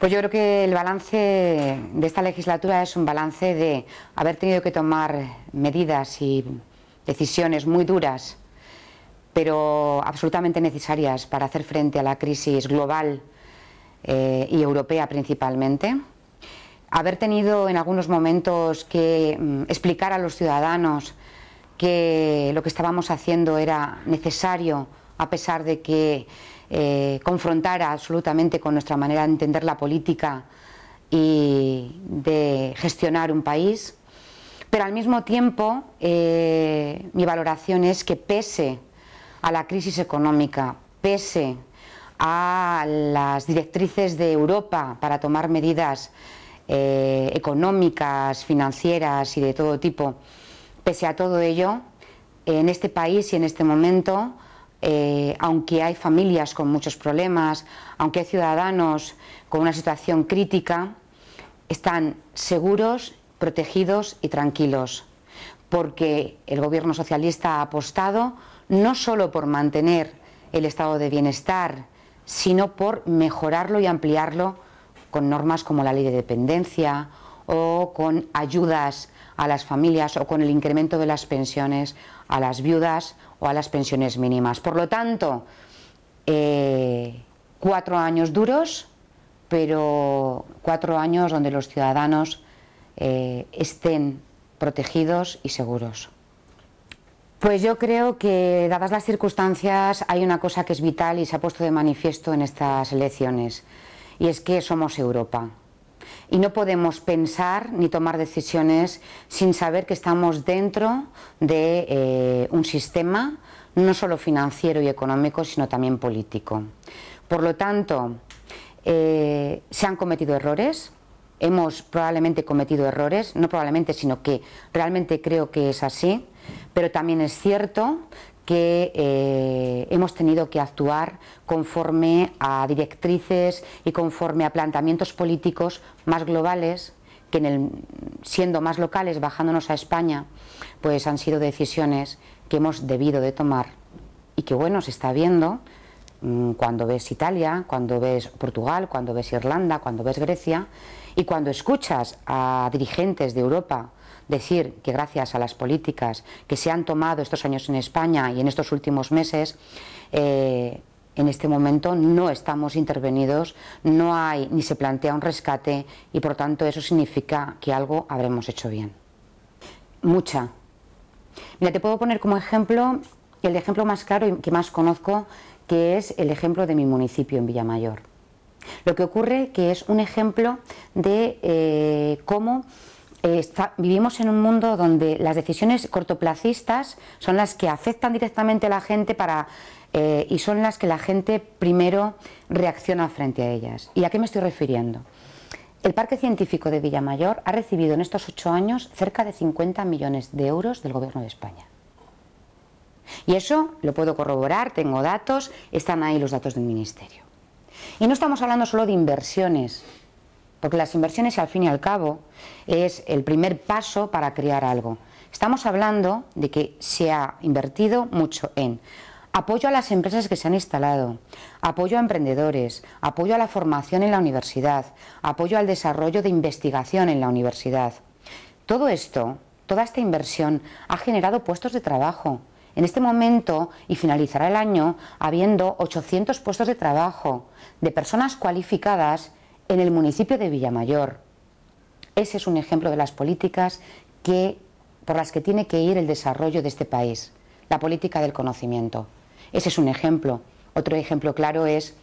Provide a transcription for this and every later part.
Pues yo creo que el balance de esta legislatura es un balance de haber tenido que tomar medidas y decisiones muy duras, pero absolutamente necesarias para hacer frente a la crisis global eh, y europea principalmente. Haber tenido en algunos momentos que mm, explicar a los ciudadanos que lo que estábamos haciendo era necesario, a pesar de que eh, ...confrontar absolutamente con nuestra manera de entender la política y de gestionar un país, pero al mismo tiempo eh, mi valoración es que pese a la crisis económica, pese a las directrices de Europa para tomar medidas eh, económicas, financieras y de todo tipo, pese a todo ello, en este país y en este momento eh, aunque hay familias con muchos problemas, aunque hay ciudadanos con una situación crítica, están seguros, protegidos y tranquilos, porque el gobierno socialista ha apostado no solo por mantener el estado de bienestar, sino por mejorarlo y ampliarlo con normas como la ley de dependencia o con ayudas a las familias o con el incremento de las pensiones a las viudas o a las pensiones mínimas. Por lo tanto, eh, cuatro años duros, pero cuatro años donde los ciudadanos eh, estén protegidos y seguros. Pues yo creo que, dadas las circunstancias, hay una cosa que es vital y se ha puesto de manifiesto en estas elecciones, y es que somos Europa. Y no podemos pensar ni tomar decisiones sin saber que estamos dentro de eh, un sistema no solo financiero y económico, sino también político. Por lo tanto, eh, se han cometido errores, hemos probablemente cometido errores, no probablemente, sino que realmente creo que es así, pero también es cierto que eh, hemos tenido que actuar conforme a directrices y conforme a planteamientos políticos más globales que en el, siendo más locales, bajándonos a España, pues han sido decisiones que hemos debido de tomar y que bueno, se está viendo mm, cuando ves Italia, cuando ves Portugal, cuando ves Irlanda, cuando ves Grecia y cuando escuchas a dirigentes de Europa decir que gracias a las políticas que se han tomado estos años en España y en estos últimos meses, eh, en este momento no estamos intervenidos, no hay ni se plantea un rescate y por tanto eso significa que algo habremos hecho bien. Mucha. Mira, te puedo poner como ejemplo el ejemplo más claro y que más conozco, que es el ejemplo de mi municipio en Villamayor. Lo que ocurre que es un ejemplo de eh, cómo eh, vivimos en un mundo donde las decisiones cortoplacistas son las que afectan directamente a la gente para, eh, y son las que la gente primero reacciona frente a ellas. ¿Y a qué me estoy refiriendo? El Parque Científico de Villamayor ha recibido en estos ocho años cerca de 50 millones de euros del Gobierno de España. Y eso lo puedo corroborar, tengo datos, están ahí los datos del Ministerio. Y no estamos hablando solo de inversiones porque las inversiones al fin y al cabo es el primer paso para crear algo. Estamos hablando de que se ha invertido mucho en apoyo a las empresas que se han instalado, apoyo a emprendedores, apoyo a la formación en la universidad, apoyo al desarrollo de investigación en la universidad. Todo esto, toda esta inversión ha generado puestos de trabajo. En este momento y finalizará el año habiendo 800 puestos de trabajo de personas cualificadas en el municipio de Villamayor. Ese es un ejemplo de las políticas que, por las que tiene que ir el desarrollo de este país, la política del conocimiento. Ese es un ejemplo. Otro ejemplo claro es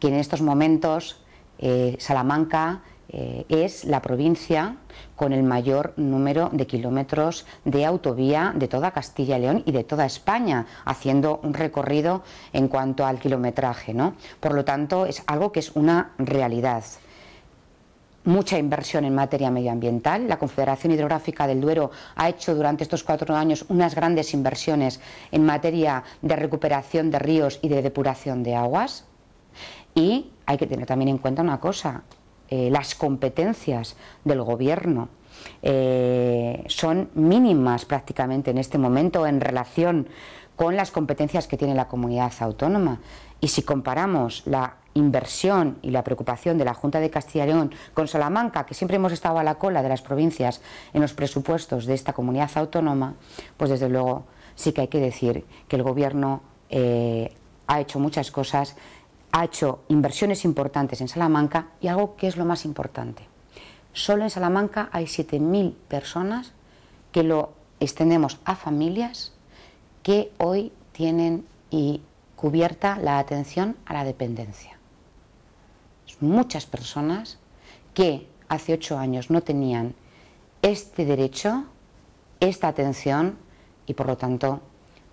que en estos momentos eh, Salamanca eh, es la provincia con el mayor número de kilómetros de autovía de toda Castilla y León y de toda España, haciendo un recorrido en cuanto al kilometraje. ¿no? Por lo tanto, es algo que es una realidad mucha inversión en materia medioambiental. La Confederación Hidrográfica del Duero ha hecho durante estos cuatro años unas grandes inversiones en materia de recuperación de ríos y de depuración de aguas. Y hay que tener también en cuenta una cosa, eh, las competencias del gobierno eh, son mínimas prácticamente en este momento en relación con las competencias que tiene la comunidad autónoma. Y si comparamos la inversión y la preocupación de la Junta de Castilla y León con Salamanca, que siempre hemos estado a la cola de las provincias en los presupuestos de esta comunidad autónoma, pues desde luego sí que hay que decir que el Gobierno eh, ha hecho muchas cosas ha hecho inversiones importantes en Salamanca y algo que es lo más importante. Solo en Salamanca hay 7.000 personas que lo extendemos a familias que hoy tienen y cubierta la atención a la dependencia. Muchas personas que hace ocho años no tenían este derecho, esta atención y por lo tanto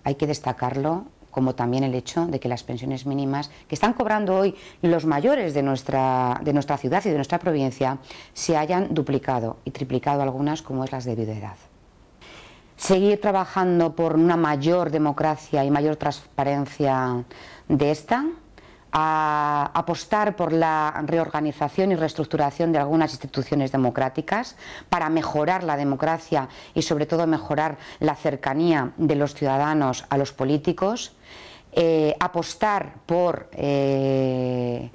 hay que destacarlo como también el hecho de que las pensiones mínimas que están cobrando hoy los mayores de nuestra, ciudad y de nuestra provincia se hayan duplicado y triplicado algunas como es las de edad. seguir trabajando por una mayor democracia y mayor transparencia de esta a apostar por la reorganización y reestructuración de algunas instituciones democráticas para mejorar la democracia y sobre todo mejorar la cercanía de los ciudadanos a los políticos, eh, apostar por eh,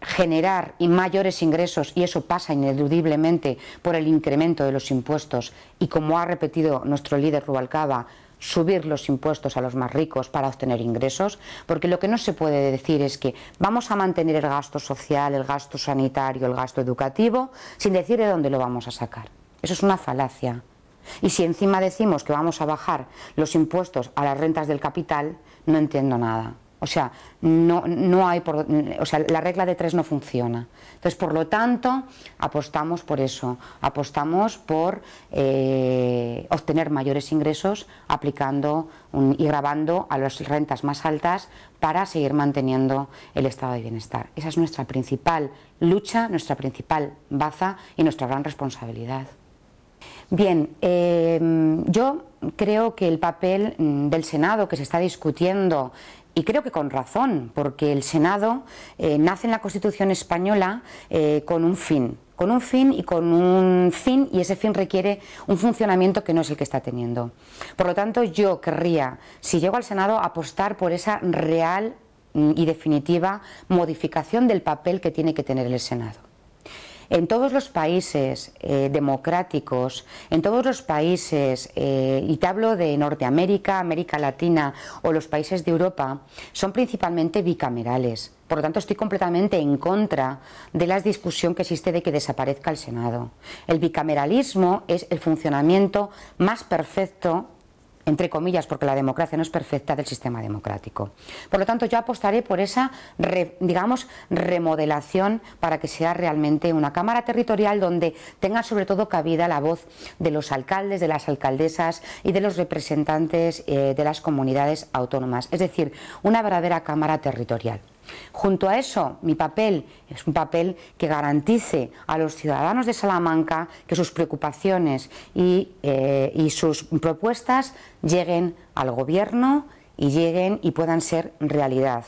generar mayores ingresos y eso pasa ineludiblemente por el incremento de los impuestos y como ha repetido nuestro líder Rubalcaba, subir los impuestos a los más ricos para obtener ingresos, porque lo que no se puede decir es que vamos a mantener el gasto social, el gasto sanitario, el gasto educativo, sin decir de dónde lo vamos a sacar. Eso es una falacia. Y si encima decimos que vamos a bajar los impuestos a las rentas del capital, no entiendo nada. O sea, no, hay por, o sea, la regla de tres no funciona. Entonces, por lo tanto, apostamos por eso, apostamos por eh, obtener mayores ingresos aplicando y grabando a las rentas más altas para seguir manteniendo el estado de bienestar. Esa es nuestra principal lucha, nuestra principal baza y nuestra gran responsabilidad. Bien, eh, yo creo que el papel mm, del Senado que se está discutiendo y creo que con razón, porque el Senado eh, nace en la Constitución española eh, con un fin, con un fin y con un fin, y ese fin requiere un funcionamiento que no es el que está teniendo. Por lo tanto, yo querría, si llego al Senado, apostar por esa real mm, y definitiva modificación del papel que tiene que tener el Senado. En todos los países eh, democráticos, en todos los países, eh, y te hablo de Norteamérica, América Latina o los países de Europa, son principalmente bicamerales. Por lo tanto, estoy completamente en contra de la discusión que existe de que desaparezca el Senado. El bicameralismo es el funcionamiento más perfecto entre comillas, porque la democracia no es perfecta, del sistema democrático. Por lo tanto, yo apostaré por esa, digamos, remodelación para que sea realmente una Cámara Territorial donde tenga sobre todo cabida la voz de los alcaldes, de las alcaldesas y de los representantes eh, de las comunidades autónomas. Es decir, una verdadera Cámara Territorial. Junto a eso, mi papel es un papel que garantice a los ciudadanos de Salamanca que sus preocupaciones eh, y, sus propuestas lleguen al gobierno y lleguen y puedan ser realidad.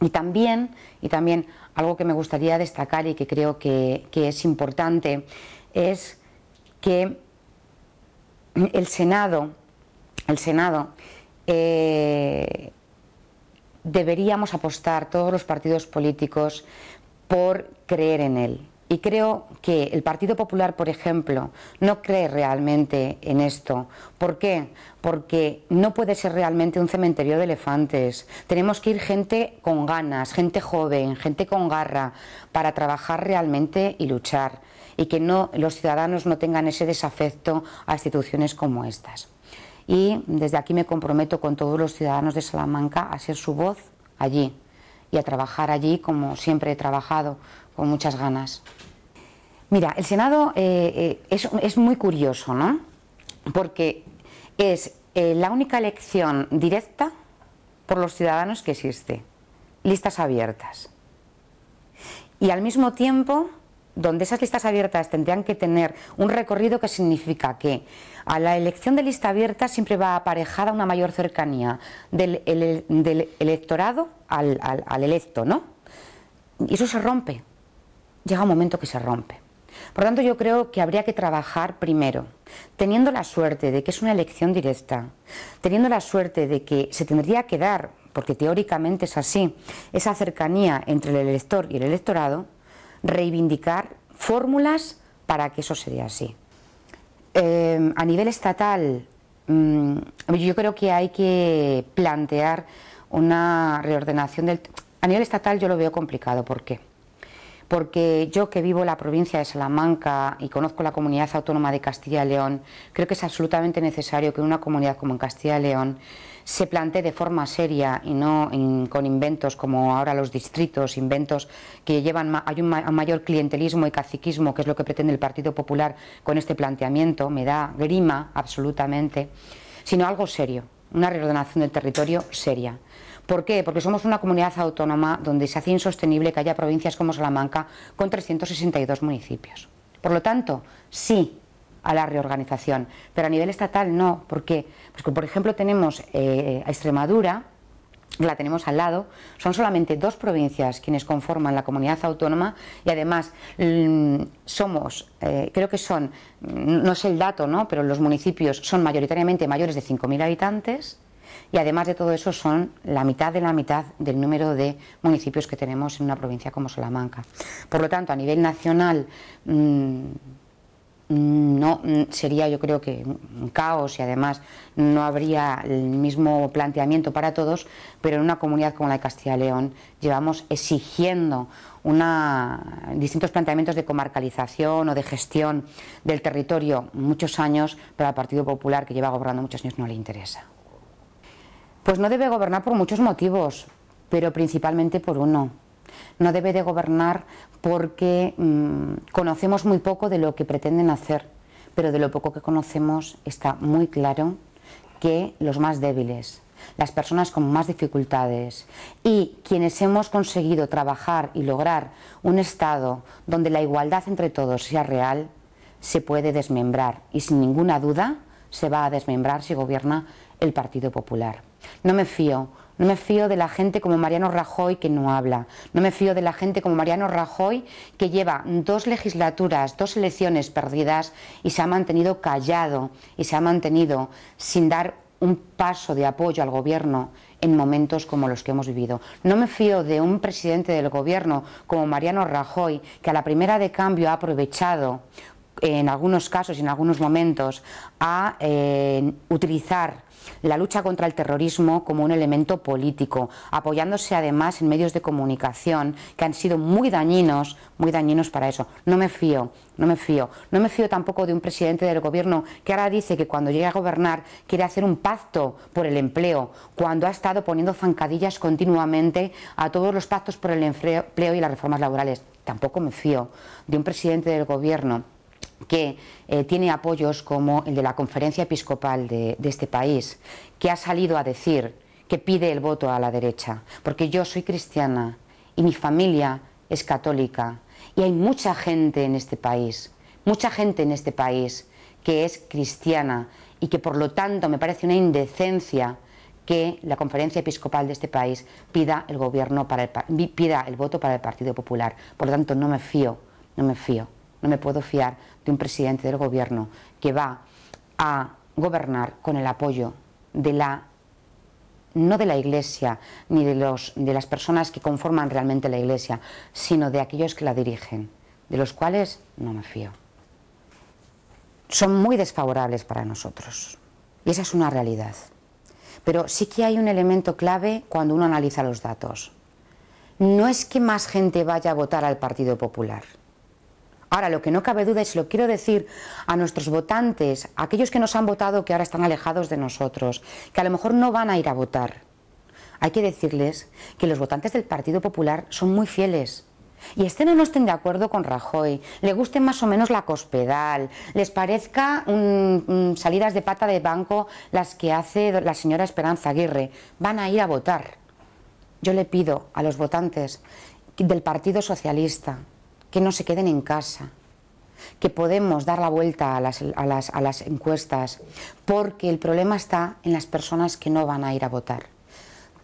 Y también, y también algo que me gustaría destacar y que creo que, es importante es que el Senado, el Senado eh, deberíamos apostar todos los partidos políticos por creer en él. Y creo que el Partido Popular, por ejemplo, no cree realmente en esto. ¿Por qué? Porque no puede ser realmente un cementerio de elefantes. Tenemos que ir gente con ganas, gente joven, gente con garra, para trabajar realmente y luchar. Y que no, los ciudadanos no tengan ese desafecto a instituciones como estas y desde aquí me comprometo con todos los ciudadanos de Salamanca a ser su voz allí y a trabajar allí como siempre he trabajado, con muchas ganas. Mira, el Senado eh, eh, es, muy curioso, ¿no? Porque es eh, la única elección directa por los ciudadanos que existe. Listas abiertas. Y al mismo tiempo donde esas listas abiertas tendrían que tener un recorrido que significa que a la elección de lista abierta siempre va aparejada una mayor cercanía del, electorado al, al electo, ¿no? Y eso se rompe. Llega un momento que se rompe. Por tanto, yo creo que habría que trabajar primero, teniendo la suerte de que es una elección directa, teniendo la suerte de que se tendría que dar, porque teóricamente es así, esa cercanía entre el elector y el electorado, reivindicar fórmulas para que eso se así. Eh, a nivel estatal, mm, yo creo que hay que plantear una reordenación del... A nivel estatal yo lo veo complicado, ¿por qué? porque yo que vivo en la provincia de Salamanca y conozco la comunidad autónoma de Castilla y León, creo que es absolutamente necesario que una comunidad como en Castilla y León se plantee de forma seria y no con inventos como ahora los distritos, inventos que llevan a hay un mayor clientelismo y caciquismo, que es lo que pretende el Partido Popular con este planteamiento, me da grima absolutamente, sino algo serio, una reordenación del territorio seria. ¿Por qué? Porque somos una comunidad autónoma donde se hace insostenible que haya provincias como Salamanca con 362 municipios. Por lo tanto, sí a la reorganización, pero a nivel estatal no. ¿Por qué? Porque, pues, por ejemplo, tenemos a eh, Extremadura, la tenemos al lado, son solamente dos provincias quienes conforman la comunidad autónoma y además mm, somos, eh, creo que son, no es el dato, ¿no? pero los municipios son mayoritariamente mayores de 5.000 habitantes y además de todo eso son la mitad de la mitad del número de municipios que tenemos en una provincia como Salamanca. Por lo tanto, a nivel nacional mm, mm, no mm, sería yo creo que un caos y además no habría el mismo planteamiento para todos, pero en una comunidad como la de Castilla y León llevamos exigiendo distintos planteamientos de comarcalización o de gestión del territorio muchos años, pero al Partido Popular que lleva gobernando muchos años no le interesa. Pues no debe gobernar por muchos motivos, pero principalmente por uno. No debe de gobernar porque mm, conocemos muy poco de lo que pretenden hacer, pero de lo poco que conocemos está muy claro que los más débiles, las personas con más dificultades y quienes hemos conseguido trabajar y lograr un Estado donde la igualdad entre todos sea real, se puede desmembrar y sin ninguna duda se va a desmembrar si gobierna el Partido Popular. No me fío. No me fío de la gente como Mariano Rajoy que no habla. No me fío de la gente como Mariano Rajoy que lleva dos legislaturas, dos elecciones perdidas y se ha mantenido callado y se ha mantenido sin dar un paso de apoyo al gobierno en momentos como los que hemos vivido. No me fío de un presidente del gobierno como Mariano Rajoy que a la primera de cambio ha aprovechado en algunos casos y en algunos momentos a eh, utilizar la lucha contra el terrorismo como un elemento político, apoyándose además en medios de comunicación que han sido muy dañinos, muy dañinos para eso. No me fío, no me fío. No me fío tampoco de un presidente del gobierno que ahora dice que cuando llegue a gobernar quiere hacer un pacto por el empleo, cuando ha estado poniendo zancadillas continuamente a todos los pactos por el empleo y las reformas laborales. Tampoco me fío de un presidente del gobierno que eh, tiene apoyos como el de la conferencia episcopal de, este país, que ha salido a decir que pide el voto a la derecha, porque yo soy cristiana y mi familia es católica y hay mucha gente en este país, mucha gente en este país que es cristiana y que por lo tanto me parece una indecencia que la conferencia episcopal de este país pida el gobierno para pida el voto para el Partido Popular. Por lo tanto, no me fío, no me fío. No me puedo fiar de un presidente del gobierno que va a gobernar con el apoyo de la no de la iglesia ni de de las personas que conforman realmente la iglesia, sino de aquellos que la dirigen, de los cuales no me fío. Son muy desfavorables para nosotros. Y esa es una realidad. Pero sí que hay un elemento clave cuando uno analiza los datos. No es que más gente vaya a votar al Partido Popular. Ahora, lo que no cabe duda, y se lo quiero decir a nuestros votantes, a aquellos que nos han votado que ahora están alejados de nosotros, que a lo mejor no van a ir a votar, hay que decirles que los votantes del Partido Popular son muy fieles. Y estén o no estén de acuerdo con Rajoy, le guste más o menos la cospedal, les parezca salidas de pata de banco las que hace la señora Esperanza Aguirre, van a ir a votar. Yo le pido a los votantes del Partido Socialista, que no se queden en casa, que podemos dar la vuelta a las, a las, encuestas, porque el problema está en las personas que no van a ir a votar.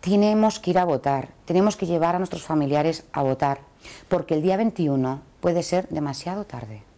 Tenemos que ir a votar, tenemos que llevar a nuestros familiares a votar, porque el día 21 puede ser demasiado tarde.